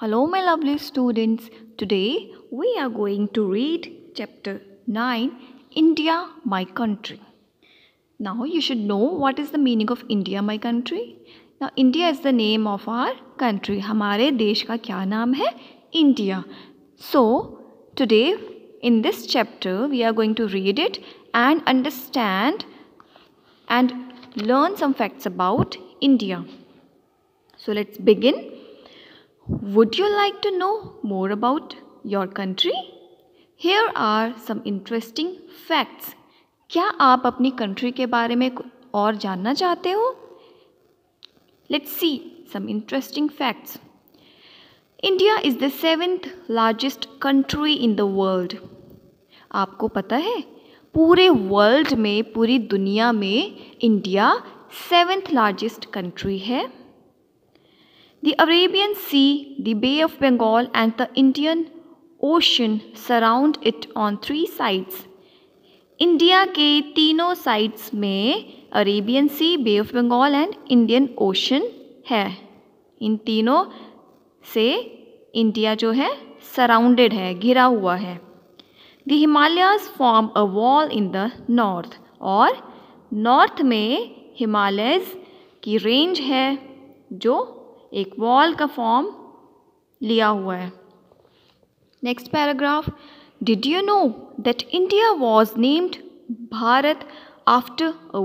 Hello, my lovely students. Today we are going to read chapter 9 India, my country. Now, you should know what is the meaning of India, my country. Now, India is the name of our country. हमारे देश का क्या नाम है India. So, today in this chapter we are going to read it and understand and learn some facts about India. So, let's begin Would you like to know more about your country? Here are some interesting facts. क्या आप अपनी country के बारे में और जानना चाहते हो let's see some interesting facts India is the seventh largest country in the world आपको पता है पूरे वर्ल्ड में पूरी दुनिया में इंडिया सेवेंथ लार्जेस्ट कंट्री है The Arabian Sea, the Bay of Bengal and the Indian Ocean surround it on three sides. India के तीनों साइड्स में Arabian Sea Bay of Bengal and Indian Ocean है इन तीनों से इंडिया जो है सराउंडेड है घिरा हुआ है the Himalayas form a wall in the north और नॉर्थ में हिमालयज की रेंज है जो एक वॉल का फॉर्म लिया हुआ है next paragraph did you know that India was named Bharat after a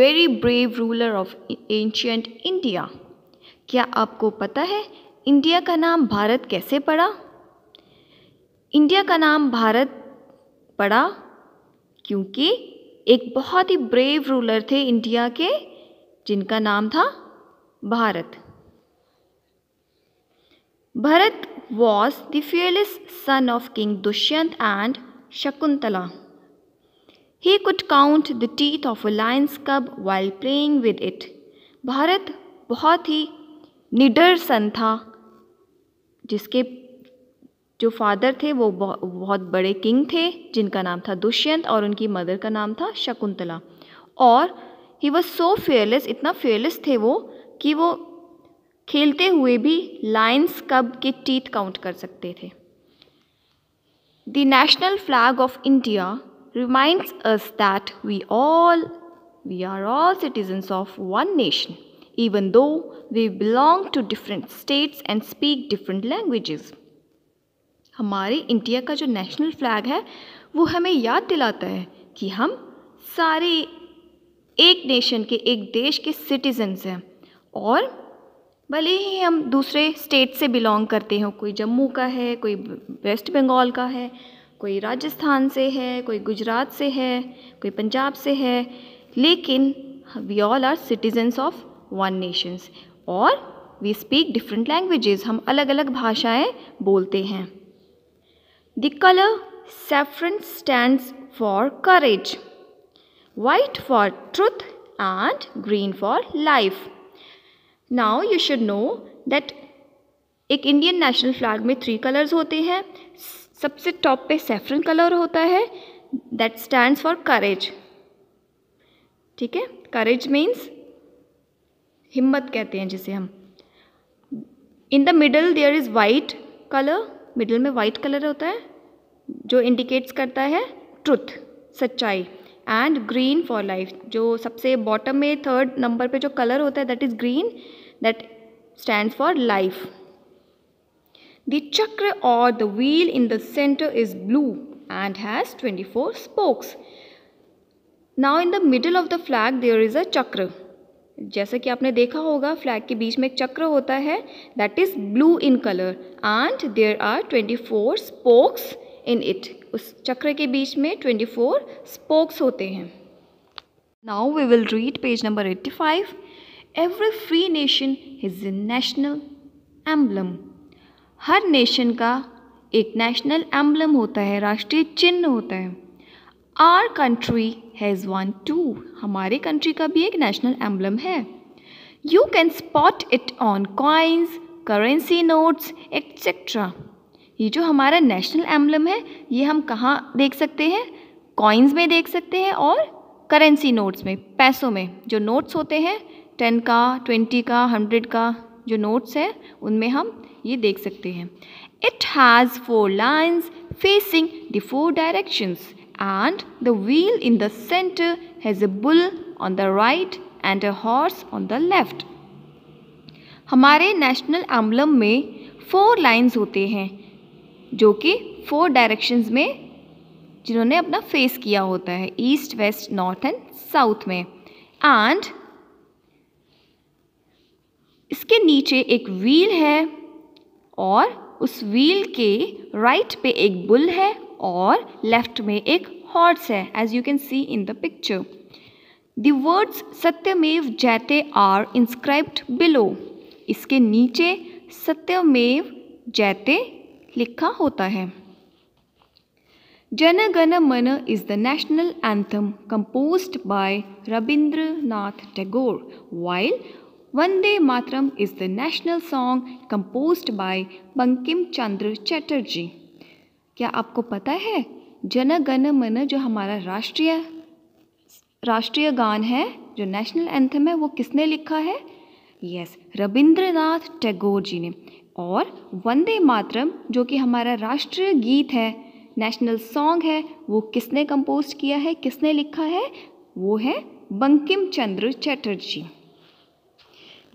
very brave ruler of ancient India क्या आपको पता है इंडिया का नाम भारत कैसे पड़ा इंडिया का नाम भारत पड़ा क्योंकि एक बहुत ही ब्रेव रूलर थे इंडिया के जिनका नाम था Bharat Bharat was the fearless son of King Dushyant and Shakuntala. He could count the teeth of a lion's cub while playing with it. Bharat बहुत ही निडर सन था जिसके जो फादर थे वो बहुत बड़े किंग थे जिनका नाम था दुष्यंत और उनकी मदर का नाम था शकुंतला और ही वॉज सो फेयरलेस इतना फेयरलेस थे वो कि वो खेलते हुए भी लाइन्स कब के टीथ काउंट कर सकते थे the national flag of India reminds us that we all we are all citizens of one nation even though we belong to different states and speak different language हमारे India का जो national flag है वो हमें याद दिलाता है कि हम सारे एक नेशन के एक देश के सिटीजन्स हैं और भले ही हम दूसरे स्टेट से बिलोंग करते हों कोई जम्मू का है कोई वेस्ट बंगाल का है कोई राजस्थान से है कोई गुजरात से है कोई पंजाब से है लेकिन we all are citizens of one nations और वी स्पीक डिफरेंट लैंग्वेजेस हम अलग अलग भाषाएं बोलते हैं the colour saffron stand for courage white for truth and green for life now you should know that एक इंडियन नेशनल फ्लैग में three colours होते हैं सबसे टॉप पे सेफ्रन कलर होता है दैट स्टैंड फॉर करेज ठीक है करेज मीन्स हिम्मत कहते हैं जिसे हम in the middle there is white colour middle में वाइट कलर होता है जो इंडिकेट्स करता है ट्रुथ सच्चाई एंड ग्रीन फॉर लाइफ जो सबसे बॉटम में थर्ड नंबर पे जो कलर होता है that is green that stand for life the chakra और the wheel in the centre is blue has twenty four spokes now in the middle of the flag there is a chakra जैसे कि आपने देखा होगा फ्लैग के बीच में एक चक्र होता है that is blue in colour and there are twenty four spokes in it उस चक्र के बीच में ट्वेंटी फोर स्पोक्स होते हैं now we will read page number eighty five every free nation is a national emblem हर nation का एक national emblem होता है राष्ट्रीय चिन्ह होता है our country has one too हमारे कंट्री का भी एक नेशनल एम्बलम है you can spot it on coins currency notes etcetera ये जो हमारा नेशनल एम्बलम है ये हम कहाँ देख सकते हैं कॉइन्स में देख सकते हैं और करेंसी नोट्स में पैसों में जो नोट्स होते हैं टेन का ट्वेंटी का हंड्रेड का जो नोट्स हैं उनमें हम ये देख सकते हैं it has four lions facing the four directions and the wheel in the centre has a bull on the right and a horse on the left हमारे नेशनल एम्बलम में फोर लाइन्स होते हैं जो कि फोर डायरेक्शंस में जिन्होंने अपना face किया होता है east west north and south में एंड इसके नीचे एक व्हील है और उस व्हील के राइट right पे एक बुल है और लेफ्ट में एक हॉर्स है as you can see in the picture the words Satyameva Jayate are inscribed below इसके नीचे सत्यमेव जैते लिखा होता है Jana Gana Mana is the national anthem compose by Rabindranath Tagore while Vande Mataram is the national song compose by Bankim Chandra Chatterjee क्या आपको पता है जन गण मन जो हमारा राष्ट्रीय राष्ट्रीय गान है जो नेशनल एंथम है वो किसने लिखा है यस रविंद्रनाथ टैगोर जी ने और वंदे मातरम जो कि हमारा राष्ट्रीय गीत है नेशनल सॉन्ग है वो किसने कंपोज किया है किसने लिखा है वो है Bankim Chandra Chatterjee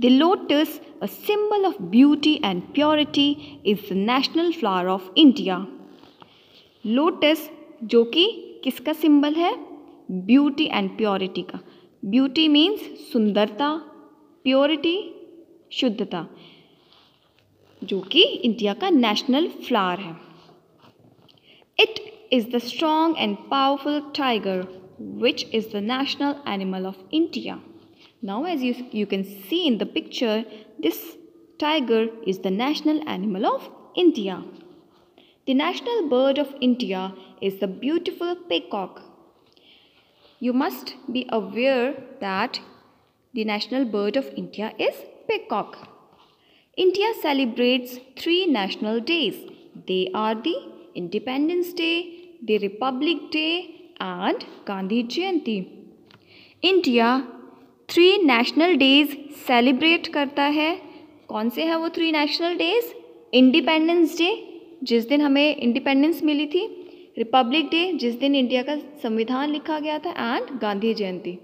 the lotus a symbol of beauty and purity is the national flower of India lotus जो कि किसका सिंबल है ब्यूटी एंड प्योरिटी का ब्यूटी मीन्स सुंदरता प्योरिटी शुद्धता जो कि इंडिया का नेशनल फ्लावर है it is the strong and powerful which is the national animal of India. Now as you, you can see in the picture, this tiger is the national animal of India. The national bird of India is the beautiful peacock. You must be aware that the national bird of India is peacock. India celebrates three national days. They are the Independence Day, the Republic Day and Gandhi Jayanti. India three national days celebrate करता है कौन से हैं वो three national days? Independence Day जिस दिन हमें independence मिली थी Republic Day जिस दिन India का संविधान लिखा गया था and Gandhi Jayanti.